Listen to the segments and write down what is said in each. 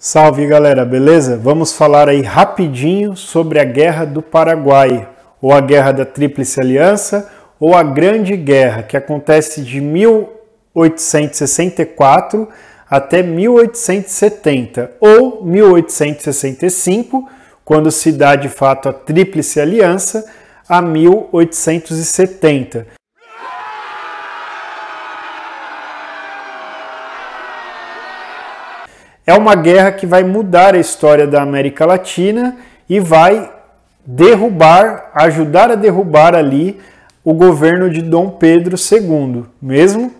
Salve galera, beleza? Vamos falar aí rapidinho sobre a Guerra do Paraguai, ou a Guerra da Tríplice Aliança, ou a Grande Guerra, que acontece de 1864 até 1870, ou 1865, quando se dá de fato a Tríplice Aliança, a 1870. é uma guerra que vai mudar a história da América Latina e vai derrubar, ajudar a derrubar ali o governo de Dom Pedro II, mesmo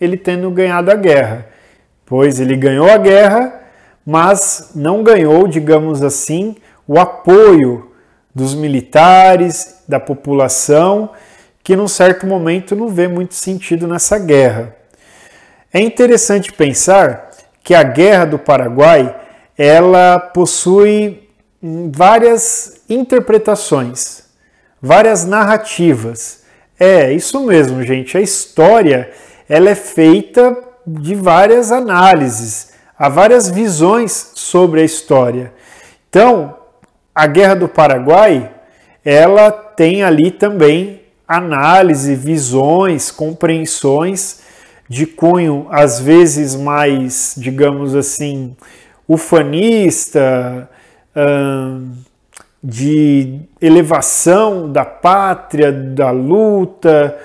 ele tendo ganhado a guerra. Pois ele ganhou a guerra, mas não ganhou, digamos assim, o apoio dos militares, da população, que num certo momento não vê muito sentido nessa guerra. É interessante pensar que a Guerra do Paraguai ela possui várias interpretações, várias narrativas. É, isso mesmo, gente. A história ela é feita de várias análises, há várias visões sobre a história. Então, a Guerra do Paraguai, ela tem ali também análise, visões, compreensões de cunho às vezes mais, digamos assim, ufanista, de elevação da pátria, da luta.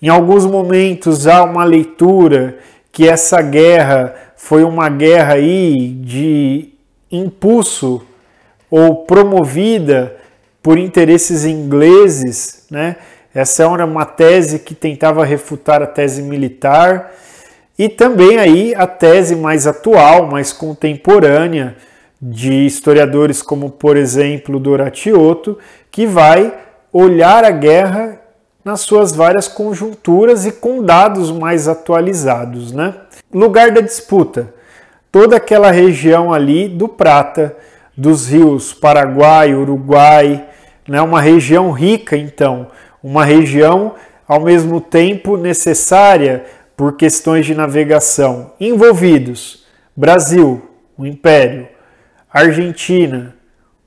Em alguns momentos há uma leitura que essa guerra foi uma guerra aí de impulso ou promovida por interesses ingleses, né? Essa era uma tese que tentava refutar a tese militar e também aí a tese mais atual, mais contemporânea de historiadores como, por exemplo, Doratiotto, que vai olhar a guerra nas suas várias conjunturas e com dados mais atualizados, né? Lugar da disputa. Toda aquela região ali do Prata, dos rios Paraguai, Uruguai, né? Uma região rica, então, uma região ao mesmo tempo necessária por questões de navegação. Envolvidos: Brasil, o Império, Argentina,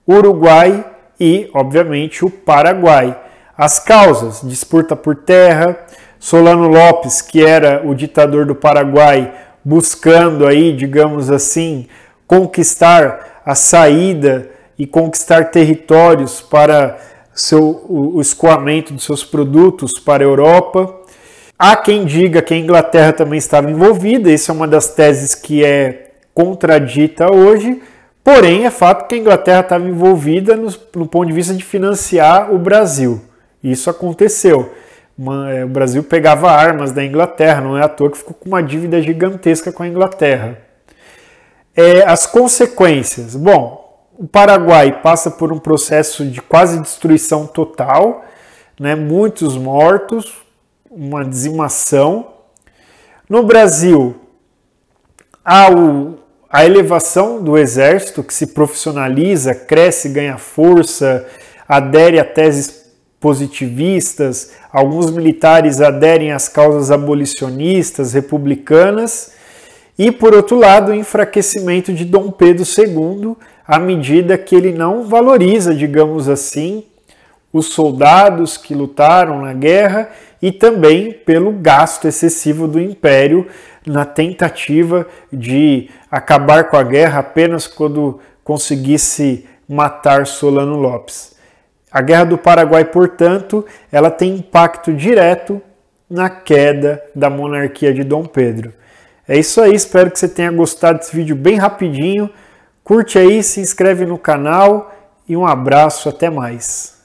Uruguai e, obviamente, o Paraguai. As causas: disputa por terra, Solano Lopes, que era o ditador do Paraguai, buscando aí, digamos assim, conquistar a saída e conquistar territórios para seu, o, escoamento dos seus produtos para a Europa. Há quem diga que a Inglaterra também estava envolvida, isso é uma das teses que é contradita hoje, porém é fato que a Inglaterra estava envolvida no, no ponto de vista de financiar o Brasil. Isso aconteceu. É, o Brasil pegava armas da Inglaterra, não é à toa que ficou com uma dívida gigantesca com a Inglaterra. É, as consequências. Bom, o Paraguai passa por um processo de quase destruição total, né? muitos mortos, uma dizimação. No Brasil, há o, a elevação do exército, que se profissionaliza, cresce, ganha força, adere a teses positivistas, alguns militares aderem às causas abolicionistas, republicanas, e, por outro lado, o enfraquecimento de Dom Pedro II à medida que ele não valoriza, digamos assim, os soldados que lutaram na guerra e também pelo gasto excessivo do império na tentativa de acabar com a guerra apenas quando conseguisse matar Solano Lopes. A Guerra do Paraguai, portanto, ela tem impacto direto na queda da monarquia de Dom Pedro. É isso aí, espero que você tenha gostado desse vídeo bem rapidinho. Curte aí, se inscreve no canal e um abraço, até mais.